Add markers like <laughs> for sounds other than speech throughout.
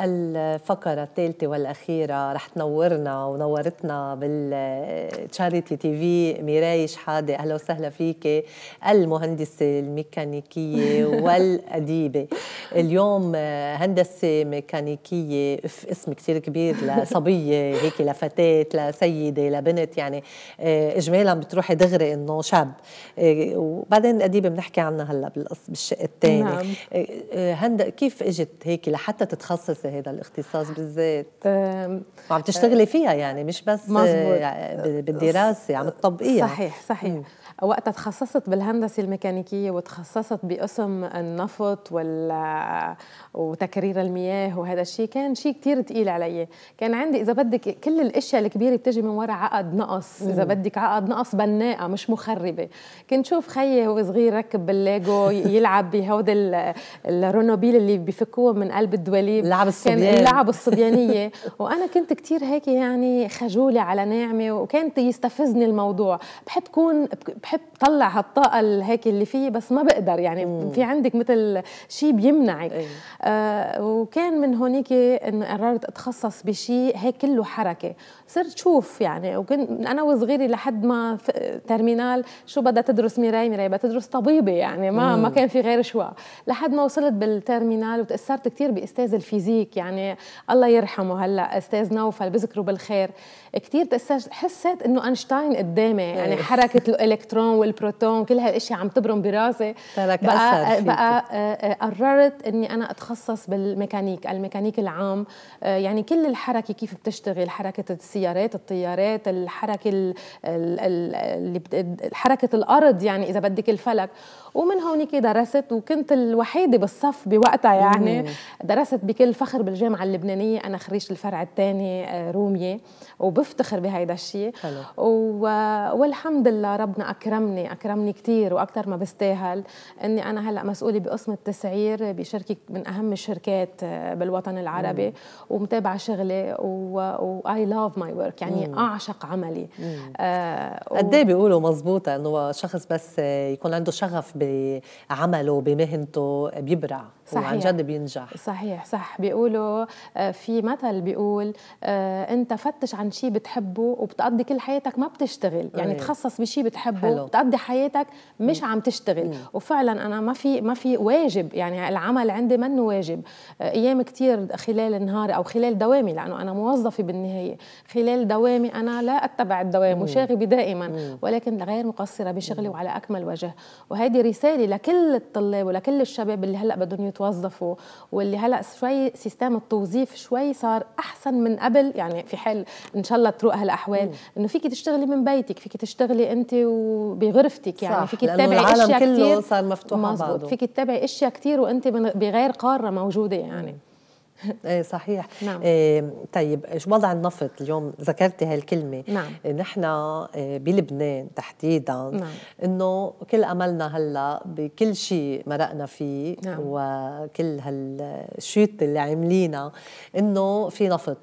الفقرة الثالثة والأخيرة رح تنورنا ونورتنا بالتشاريتي تي في ميراي شحادة أهلا وسهلا فيك المهندسة الميكانيكية <laughs> والأديبة اليوم هندسة ميكانيكية في اسم كتير كبير لصبية <laughs> هيك لفتاة لسيدة لبنت يعني آه، إجمالا بتروحي دغري إنه شاب آه، وبعدين الأديبة بنحكي عنها هلا بالشق الثاني نعم. آه، هند كيف اجت هيك لحتى تتخصصي هذا الاختصاص بالذات وعم تشتغلي أه، فيها يعني مش بس مزبوط. يعني بالدراسه عم يعني تطبقيها صحيح صحيح م. وقتها تخصصت بالهندسة الميكانيكية وتخصصت بقسم النفط وال... وتكرير المياه وهذا الشيء كان شيء كثير ثقيل علي كان عندي إذا بدك كل الأشياء الكبيرة بتجي من وراء عقد نقص إذا بدك عقد نقص بناءة مش مخربة كنت شوف خيي هو صغير ركب بالليجو <laughs> يلعب بهود الرونوبيل اللي بفكوه من قلب الدواليب لعب الصبياني كان اللعب الصبيانية <laughs> وأنا كنت كثير هيك يعني خجولة على ناعمة وكانت يستفزني الموضوع بحب كون بحب بحب طلع هالطاقه هيك اللي فيه بس ما بقدر يعني مم. في عندك مثل شيء بيمنعك أيه. آه وكان من هونيك انه قررت اتخصص بشيء هيك كله حركه صرت شوف يعني وكنت انا وصغيره لحد ما ترمينال شو بدها تدرس ميراي ميراي بدها تدرس طبيبه يعني ما مم. ما كان في غير شوا لحد ما وصلت بالترمينال وتاثرت كثير باستاذ الفيزيك يعني الله يرحمه هلا استاذ نوفل بذكره بالخير كثير تاثرت حسيت انه اينشتاين قدامي يعني إيه. حركه الالكترون الالكترون والبروتون كل هالاشياء عم تبرم براسي ترك بقى أثر بقى آه، آه، قررت اني انا اتخصص بالميكانيك الميكانيك العام آه، يعني كل الحركه كيف بتشتغل حركه السيارات الطيارات الحركه اللي حركه الارض يعني اذا بدك الفلك ومن هونيك درست وكنت الوحيده بالصف بوقتها يعني درست بكل فخر بالجامعه اللبنانيه انا خريجه الفرع الثاني آه، روميه وبفتخر بهيدا الشيء و... والحمد لله ربنا اكرمني اكرمني كثير واكثر ما بستاهل اني انا هلا مسؤوله بقسم التسعير بشركه من اهم الشركات آه، بالوطن العربي ومتابعه شغلي واي لاف ماي ورك يعني مم. اعشق عملي آه قد و... إيه بيقولوا مزبوطه انه شخص بس يكون عنده شغف بعمله بمهنته بيبرع صحيح وعن جد بينجح صحيح صح بيقولوا آه، في مثل بيقول آه، انت فتش عن شيء بتحبه وبتقضي كل حياتك ما بتشتغل يعني إيه. تخصص بشيء بتحبه حلو. بتقضي حياتك مش عم تشتغل وفعلا انا ما في ما في واجب يعني العمل عندي منه واجب آه، ايام كثير خلال نهاري او خلال دوامي لانه انا موظفه بالنهايه خلال دوامي انا لا اتبع الدوام وشاغبه دائما ولكن غير مقصره بشغلي وعلى اكمل وجه وهذه رساله لكل الطلاب ولكل الشباب اللي هلا بدهم بتوظفوا واللي هلا شوي سيستم التوظيف شوي صار احسن من قبل يعني في حال ان شاء الله تروق هالاحوال انه فيكي تشتغلي من بيتك فيكي تشتغلي انت وبغرفتك يعني فيكي تتابعي اشياء كثير العالم كله صار مفتوح مظبوط فيكي تتابعي اشياء كثير وانت بغير قاره موجوده يعني مم. <laughs> إيه، صحيح نعم. إيه، طيب شو وضع النفط اليوم ذكرتي هالكلمه نعم. إيه، نحن بلبنان تحديدا نعم. انه كل املنا هلا بكل شيء مرقنا فيه نعم. وكل هالشيط اللي عاملينها انه في نفط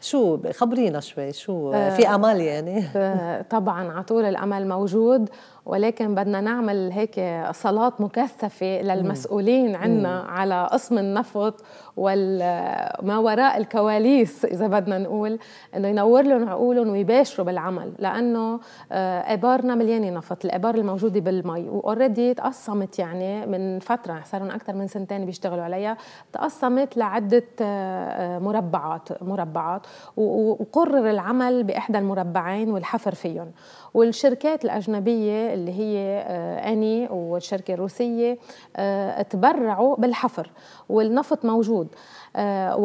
شو خبرينا شوي شو آه، في امل يعني آه، طبعا على طول الامل موجود ولكن بدنا نعمل هيك صلاة مكثفة للمسؤولين عنا على قسم النفط وما وراء الكواليس إذا بدنا نقول إنه ينور لهم عقولهم ويباشروا بالعمل لأنه آه، إبارنا مليانة نفط الإبار الموجودة بالمي وأوريدي تقسمت يعني من فترة صار لهم أكثر من سنتين بيشتغلوا عليها تقسمت لعدة آه، آه، مربعات مربعات وقرر العمل بإحدى المربعين والحفر فيهم والشركات الأجنبية اللي هي آه، أني والشركة الروسية آه، تبرعوا بالحفر والنفط موجود آه،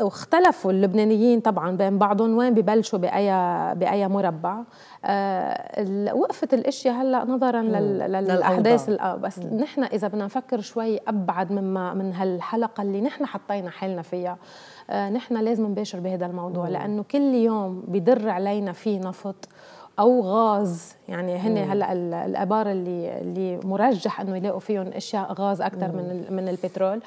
واختلفوا اللبنانيين طبعا بين بعضهم وين ببلشوا بأي بأي مربع وقفت الاشياء هلا نظرا للاحداث بس نحن اذا بدنا نفكر شوي ابعد مما من هالحلقه اللي نحن حطينا حالنا فيها نحن لازم نباشر بهذا الموضوع لانه كل يوم بدر علينا في نفط او غاز يعني هن هلا الابار اللي اللي مرجح انه يلاقوا فيهم اشياء غاز اكثر من من البترول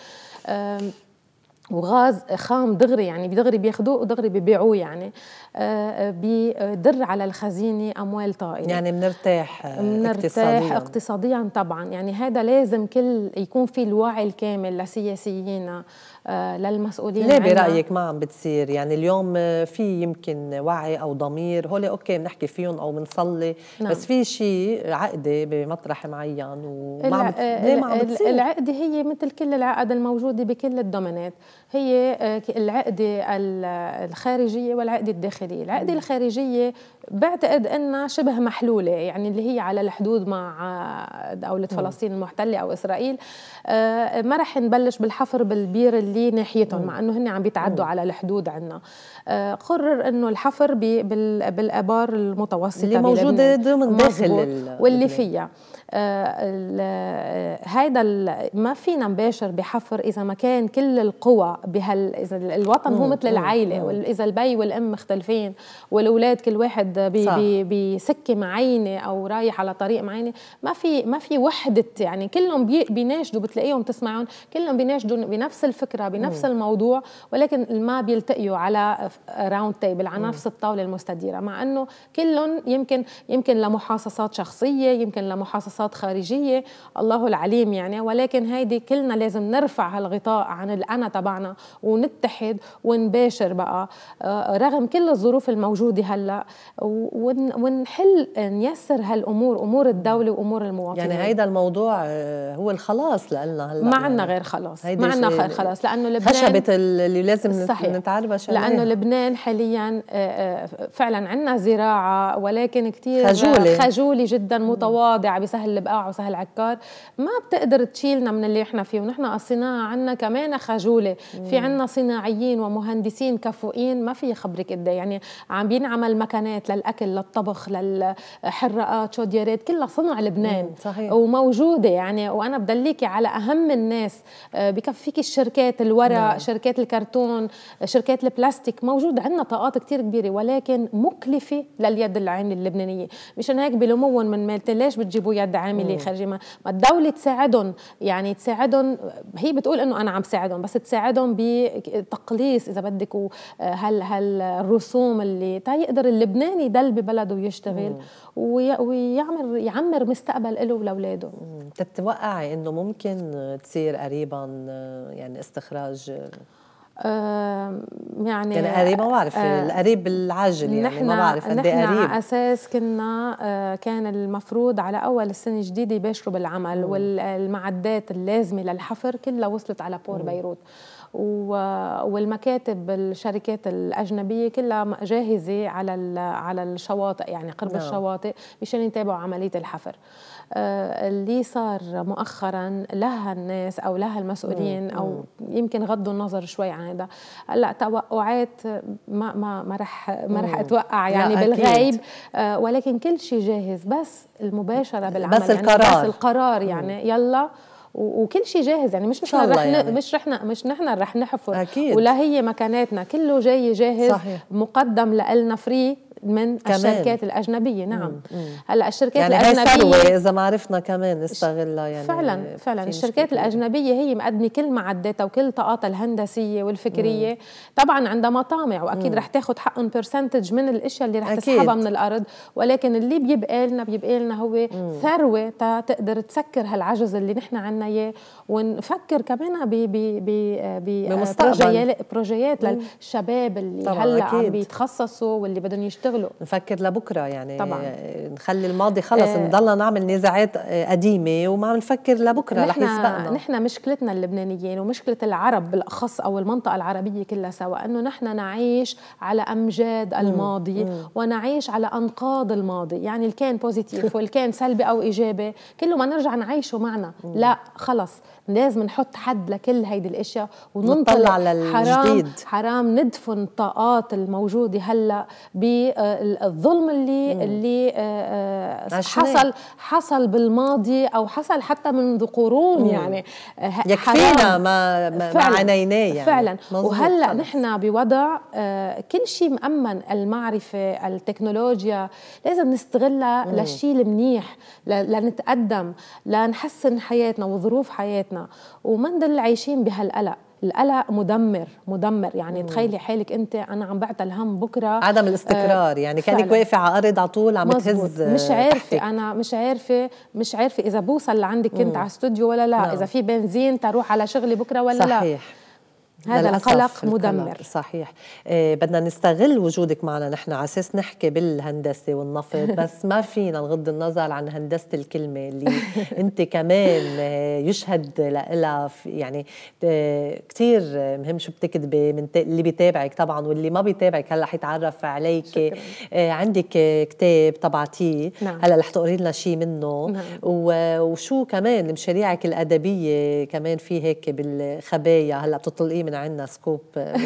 وغاز خام دغري يعني دغري بياخذوه ودغري ببيعوه يعني آه، بدر على الخزينه اموال طائله يعني بنرتاح اقتصاديا اقتصاديا طبعا يعني هذا لازم كل يكون في الوعي الكامل لسياسيينا آه، للمسؤولين ليه برايك ما عم بتصير يعني اليوم آه، في يمكن وعي او ضمير هول اوكي بنحكي فيهم او بنصلي نعم. بس في شيء عقده بمطرح معين وما عم بت... ليه ما عم بتصير العقده هي مثل كل العقد الموجوده بكل الدومينات هي آه، العقده الخارجيه والعقده الداخليه العقده الخارجيه بعتقد انها شبه محلوله يعني اللي هي على الحدود مع دوله فلسطين المحتله او اسرائيل ما رح نبلش بالحفر بالبير اللي نوليه ناحيتهم مع انه هن عم بيتعدوا على الحدود عندنا آه، قرر انه الحفر بالابار المتوسطه اللي موجوده ضمن داخل واللي فيها هذا آه، آه، ما فينا نباشر بحفر اذا ما كان كل القوى بهال اذا الوطن هو مثل العائله اذا البي والام مختلفين والاولاد كل واحد بسكه معينه او رايح على طريق معينه ما في ما في وحده يعني كلهم بيناشدوا بتلاقيهم تسمعون كلهم بيناشدوا بنفس الفكره بنفس مم. الموضوع ولكن ما بيلتقيوا على راوند تيبل على نفس الطاوله المستديره مع انه كلهم يمكن يمكن لمحاصصات شخصيه يمكن لمحاصصات منصات خارجية الله العليم يعني ولكن هيدي كلنا لازم نرفع هالغطاء عن الأنا تبعنا ونتحد ونباشر بقى آه، رغم كل الظروف الموجودة هلأ ونحل نيسر هالأمور أمور الدولة وأمور المواطنين يعني هيدا الموضوع آه، هو الخلاص لنا هلأ ما عندنا يعني غير خلاص ما عندنا غير خلاص لأنه لبنان خشبة اللي لازم صحيح. نتعربش لأنه يعني. لبنان حاليا آه، فعلا عندنا زراعة ولكن كتير خجولة خجولة جدا متواضعة بسهل سهل البقاع وسهل عكار ما بتقدر تشيلنا من اللي احنا فيه ونحن الصناعه عنا كمان خجوله مم. في عنا صناعيين ومهندسين كفؤين ما في خبرك قد يعني عم بينعمل مكانات للاكل للطبخ للحراقات شوديرات كلها صنع لبنان صحيح. وموجوده يعني وانا بدليكي على اهم الناس آه، بكفيك الشركات الورق مم. نعم. شركات الكرتون شركات البلاستيك موجود عندنا طاقات كتير كبيره ولكن مكلفه لليد العين اللبنانيه مشان هيك بلومون من مالتي ليش بتجيبوا يد عامله إيه خارجيه ما الدوله تساعدهم يعني تساعدهم هي بتقول انه انا عم ساعدهم بس تساعدهم بتقليص اذا بدك هال هالرسوم اللي تا يقدر اللبناني يضل ببلده ويشتغل ويعمر يعمر مستقبل له ولاولاده تتوقعي انه ممكن تصير قريبا يعني استخراج يعني كان يعني قريب ما بعرف آه، القريب العاجل يعني ما بعرف قد ايه قريب على اساس كنا آه، كان المفروض على اول السنه الجديده يباشروا بالعمل والمعدات اللازمه للحفر كلها وصلت على بور مم. بيروت والمكاتب الشركات الاجنبيه كلها جاهزه على على الشواطئ يعني قرب نعم. الشواطئ مشان يتابعوا عمليه الحفر آه، اللي صار مؤخرا لها الناس او لها المسؤولين او يمكن غضوا النظر شوي عن هذا هلا توقعات ما ما ما رح ما رح اتوقع يعني بالغيب آه، ولكن كل شيء جاهز بس المباشره بالعمل يعني بس القرار يعني بس القرار يعني يلا وكل شيء جاهز يعني مش نحن رح يعني. مش رحنا مش نحن رح نحفر أكيد. ولا هي مكاناتنا كله جاي جاهز صحيح. مقدم لنا فري من كمان. الشركات الاجنبيه نعم مم. مم. هلا الشركات يعني الاجنبيه يعني اذا ما عرفنا كمان نستغلها يعني فعلا فعلا الشركات الاجنبيه هي مقدمه كل معداتها وكل طاقاتها الهندسيه والفكريه مم. طبعا عندها مطامع واكيد رح تاخذ حق برسنتج من الاشياء اللي رح أكيد. تسحبها من الارض ولكن اللي بيبقى لنا بيبقى لنا هو مم. ثروه تقدر تسكر هالعجز اللي نحن عنا اياه ونفكر كمان ب ب ب بروجيات للشباب اللي هلا عم بيتخصصوا واللي بدهم يشتغلوا يشتغلوا نفكر لبكره يعني طبعا نخلي الماضي خلص آه نضلنا نعمل نزاعات آه، قديمه وما نفكر لبكره رح يسبقنا نحن مشكلتنا اللبنانيين ومشكله العرب بالاخص او المنطقه العربيه كلها سوا انه نحن نعيش على امجاد الماضي مم. مم. ونعيش على انقاض الماضي يعني اللي كان بوزيتيف <laughs> واللي كان سلبي او ايجابي كله ما نرجع نعيشه معنا مم. لا خلص لازم نحط حد لكل هيدي الاشياء ونطلع للجديد حرام حرام ندفن الطاقات الموجوده هلا بالظلم اللي مم. اللي آه، آه، حصل حصل بالماضي او حصل حتى منذ قرون مم. يعني يكفينا ما ما عانيناه يعني فعلا وهلا نحن بوضع آه، كل شيء مأمن المعرفه التكنولوجيا لازم نستغلها للشيء المنيح لنتقدم لنحسن حياتنا وظروف حياتنا حياتنا وما نضل عايشين بهالقلق القلق مدمر مدمر يعني مم. تخيلي حالك انت انا عم بعت الهم بكره عدم آه، الاستقرار آه يعني كانك واقفه على ارض على طول عم تهز مش عارفه تحتك. انا مش عارفه مش عارفه اذا بوصل لعندك كنت على استوديو ولا لا مم. نعم. اذا في بنزين تروح على شغلي بكره ولا صحيح. لا هذا القلق مدمر صحيح إيه بدنا نستغل وجودك معنا نحن على اساس نحكي بالهندسه والنفط <laughs> بس ما فينا نغض النظر عن هندسه الكلمه اللي انت كمان إيه، يشهد لها يعني إيه، كثير مهم شو بتكتبي من اللي بيتابعك طبعا واللي ما بيتابعك هلا حيتعرف عليك إيه عندك كتاب تبعتيه نعم. هلا رح تقري لنا شيء منه نعم. وشو كمان مشاريعك الادبيه كمان في هيك بالخبايا هلا بتطلقي من عندنا سكوب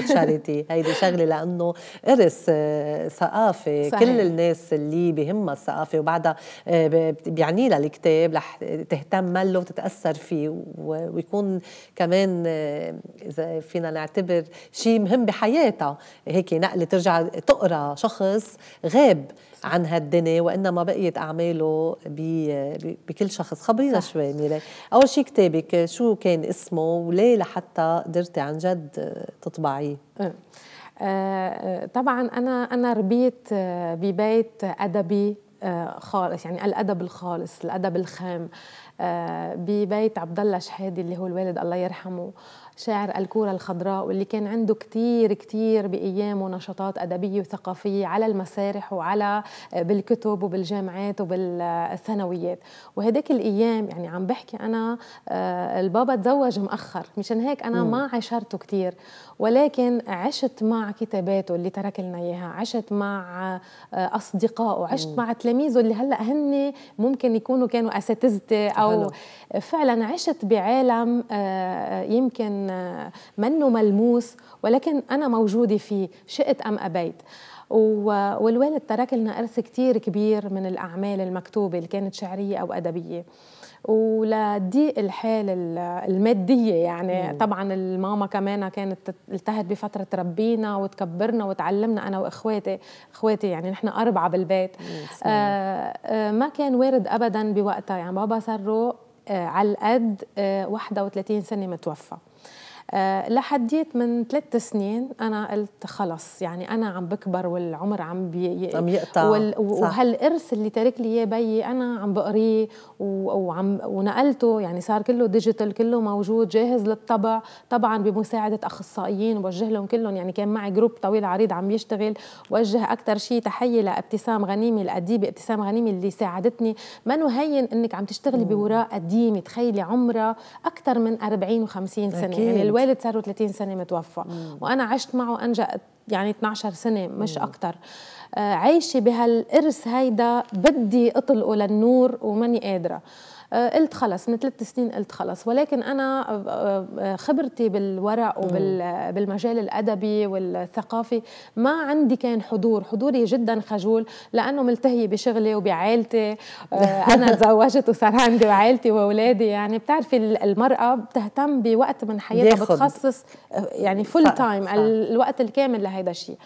تشاريتي <laughs> هيدي شغله لانه ارث آه، ثقافه صحيح. كل الناس اللي بهمها الثقافه وبعدها آه، بيعني لها الكتاب رح تهتم له وتتاثر فيه ويكون كمان آه، اذا فينا نعتبر شيء مهم بحياتها هيك نقله ترجع تقرا شخص غاب عن هالدنيا وانما بقيت اعماله بكل شخص خبرينا شوي ميراي اول شيء كتابك شو كان اسمه وليه لحتى قدرتي عن جد تطبعيه أه. أه، طبعا انا انا ربيت آه، ببيت ادبي خالص يعني الادب الخالص الادب الخام ببيت عبد الله شحادي اللي هو الوالد الله يرحمه شاعر الكورة الخضراء واللي كان عنده كتير كتير بأيامه نشاطات أدبية وثقافية على المسارح وعلى آه، بالكتب وبالجامعات وبالثانويات وهداك الأيام يعني عم بحكي أنا آه، البابا تزوج مأخر مشان هيك أنا ما عشرته كتير ولكن عشت مع كتاباته اللي ترك لنا إياها عشت مع آه، أصدقائه عشت مع تلاميذه اللي هلأ هن ممكن يكونوا كانوا أساتذتي أو فعلا عشت بعالم يمكن منه ملموس ولكن أنا موجودة فيه شئت أم أبيت والوالد ترك لنا إرث كتير كبير من الأعمال المكتوبة اللي كانت شعرية أو أدبية ولضيق الحال المادية يعني مم. طبعا الماما كمان كانت التهت بفترة تربينا وتكبرنا وتعلمنا أنا وإخواتي إخواتي يعني نحن أربعة بالبيت آه آه ما كان وارد أبدا بوقتها يعني بابا سرو آه على القد آه 31 سنة متوفى آه، لحديت من ثلاث سنين انا قلت خلص يعني انا عم بكبر والعمر عم بيقطع عم يقطع وهالارث اللي ترك لي اياه بيي انا عم بقريه وعم ونقلته يعني صار كله ديجيتال كله موجود جاهز للطبع طبعا بمساعده اخصائيين وجه لهم كلهم يعني كان معي جروب طويل عريض عم يشتغل وجه اكثر شيء تحيه لابتسام غنيمي الاديب ابتسام غنيمي اللي ساعدتني ما نهين انك عم تشتغلي بوراء قديمه تخيلي عمرها اكثر من 40 و50 سنه يعني أكيد. يعني الوالد صار له 30 سنه متوفى مم. وانا عشت معه انجا يعني 12 سنه مش اكثر آه، عايشه بهالارث هيدا بدي اطلقه للنور وماني قادره آه، قلت خلص من ثلاث سنين قلت خلص ولكن انا آه، آه، خبرتي بالورق وبالمجال الادبي والثقافي ما عندي كان حضور حضوري جدا خجول لانه ملتهيه بشغلي وبعائلتي <laughs> انا تزوجت وصار عندي وعائلتي واولادي يعني بتعرفي المراه بتهتم بوقت من حياتها بتخصص يعني فول تايم الوقت الكامل لهيدا الشيء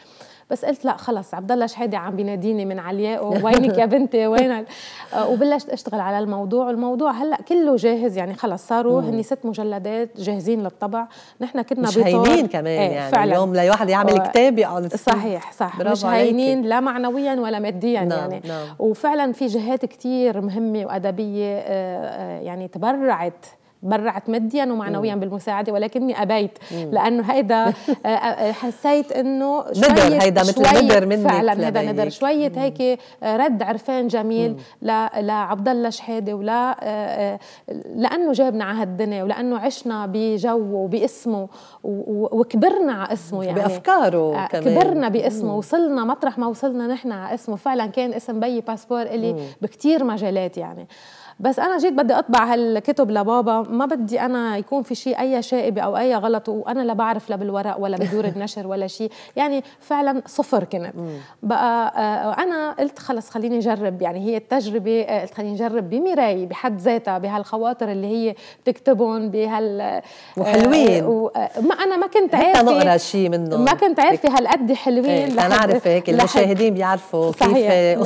بس قلت لا خلص عبد الله شهيدي عم بيناديني من علياء وينك يا بنتي <laughs> وينك آه، وبلشت اشتغل على الموضوع والموضوع هلا كله جاهز يعني خلص صاروا هن ست مجلدات جاهزين للطبع نحن كنا مش هينين كمان إيه، يعني فعلا. اليوم لواحد يعمل و... كتاب يقعد صحيح صح مش هينين لا معنويا ولا ماديا نعم يعني نعم. وفعلا في جهات كتير مهمه وادبيه آه، آه، يعني تبرعت برعت ماديا ومعنويا مم. بالمساعده ولكني ابيت لانه هيدا آه، آه، آه، حسيت انه ندر هيدا مثل ندر منك فعلا هيدا ندر شويه هيك رد عرفان جميل لعبد الله شحاده ولا لانه جابنا على هالدنيا ولانه عشنا بجوه وباسمه وكبرنا على اسمه يعني بافكاره كمان كبرنا باسمه مم. وصلنا مطرح ما وصلنا نحن على اسمه فعلا كان اسم بي باسبور الي بكثير مجالات يعني بس انا جيت بدي اطبع هالكتب لبابا ما بدي انا يكون في شيء اي شائبه او اي غلط وانا لا بعرف لا بالورق ولا بدور النشر ولا شيء يعني فعلا صفر كنت بقى آه، انا قلت خلص خليني اجرب يعني هي التجربه آه، قلت خليني اجرب بمراي بحد ذاتها بهالخواطر اللي هي بتكتبهم بهال آه، وحلوين ما انا ما كنت عارفه نقرا شيء منهم ما كنت عارفه إيه. هالقد حلوين إيه، انا عارفه هيك المشاهدين بيعرفوا كيف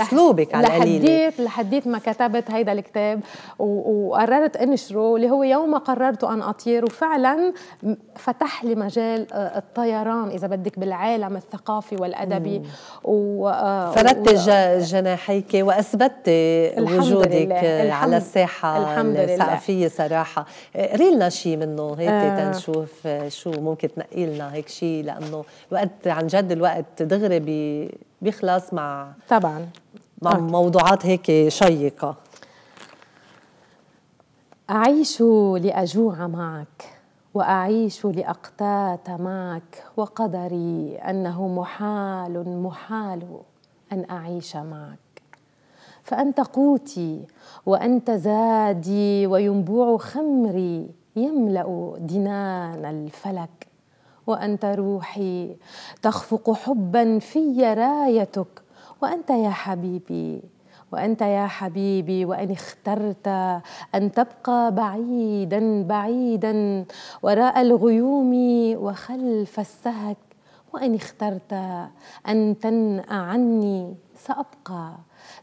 اسلوبك على القليل لحديت لحديت ما كتبت هيدا الكتاب الكتاب طيب، وقررت انشره اللي هو يوم قررت ان اطير وفعلا فتح لي مجال آه، الطيران اذا بدك بالعالم الثقافي والادبي و آه، فردت جناحيك واثبتت وجودك لله. على الساحه الحمد الثقافيه لله. صراحه قري لنا شيء منه هيك آه. تنشوف شو ممكن تنقي لنا هيك شيء لانه وقت عن جد الوقت دغري بيخلص مع طبعا مع موضوعات هيك شيقه أعيش لأجوع معك وأعيش لأقتات معك وقدري أنه محال محال أن أعيش معك فأنت قوتي وأنت زادي وينبوع خمري يملأ دنان الفلك وأنت روحي تخفق حبا في رايتك وأنت يا حبيبي وانت يا حبيبي وان اخترت ان تبقى بعيدا بعيدا وراء الغيوم وخلف السهك وان اخترت ان تنأ عني سابقى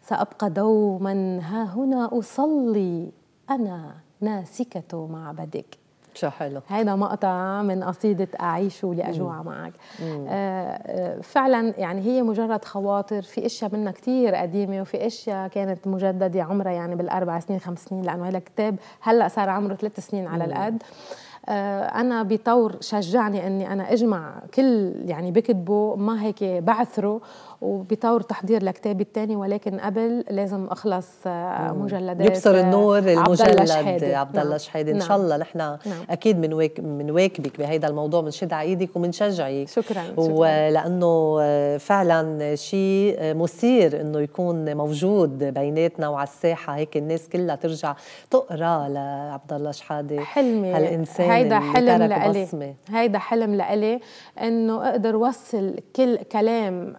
سابقى دوما ها هنا اصلي انا ناسكه معبدك شو حلو هيدا مقطع من قصيدة أعيش لأجوع مم. معك آه،, آه فعلا يعني هي مجرد خواطر في اشياء منها كتير قديمة وفي اشياء كانت مجددة عمرها يعني بالأربع سنين خمس سنين لأنه هذا الكتاب هلأ صار عمره ثلاث سنين على القد آه، انا بطور شجعني اني انا اجمع كل يعني بكتبه ما هيك بعثره وبيطور تحضير لكتابي الثاني ولكن قبل لازم اخلص آه، مجلدات يبصر آه، النور المجلد عبد الله آه، شحاده نعم. ان نعم. شاء الله نحن نعم. اكيد بنواكبك منواك بهذا الموضوع بنشد على ايدك وبنشجعك شكرا ولانه فعلا شيء مثير انه يكون موجود بيناتنا وعلى الساحه هيك الناس كلها ترجع تقرا لعبد الله شحاده حلمي هالانسان هيدا حلم لإلي هيدا حلم لإلي انه اقدر وصل كل كلام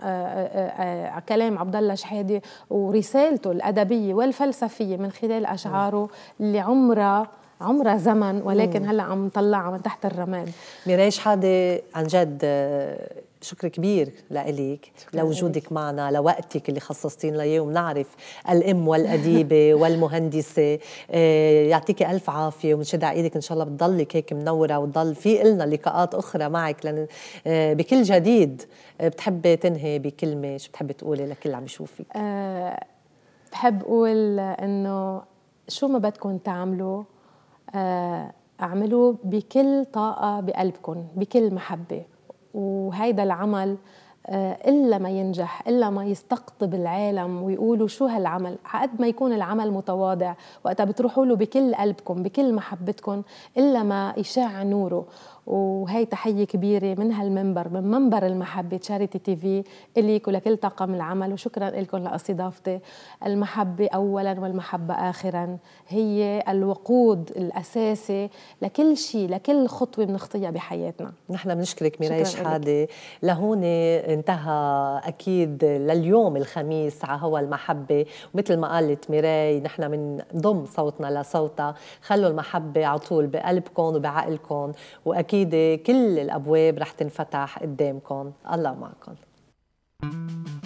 آه، آه، كلام عبد الله شحاده ورسالته الادبيه والفلسفيه من خلال اشعاره اللي عمرها عمرها زمن ولكن مم. هلا عم نطلعها من تحت الرمال ميراي شحاده عن جد آه، شكر كبير لإلك لوجودك معنا لوقتك اللي خصصتين لي ومنعرف الأم والأديبة <laughs> والمهندسة آه، يعطيكي ألف عافية ومنشد إيدك إن شاء الله بتضلك هيك منورة وتضل في إلنا لقاءات أخرى معك لأن آه، بكل جديد بتحبي تنهي بكلمة شو بتحبي تقولي لكل عم يشوفك أه بحب أقول إنه شو ما بدكم تعملوا أه اعملوا بكل طاقة بقلبكم بكل محبة وهيدا العمل آه، إلا ما ينجح إلا ما يستقطب العالم ويقولوا شو هالعمل قد ما يكون العمل متواضع وقتها بتروحوا له بكل قلبكم بكل محبتكم إلا ما يشع نوره وهي تحية كبيرة من هالمنبر من منبر المحبة تشاريتي تي في إليك ولكل طاقم العمل وشكرا لكم لاستضافتي المحبة أولا والمحبة آخرا هي الوقود الأساسي لكل شيء لكل خطوة بنخطيها بحياتنا نحن بنشكرك ميراي شحادة لهون آه، انتهى اكيد لليوم الخميس على هوا المحبه ومثل ما قالت ميراي نحن بنضم صوتنا لصوتها خلوا المحبه على طول بقلبكم وبعقلكم واكيد كل الابواب رح تنفتح قدامكم الله معكم thank you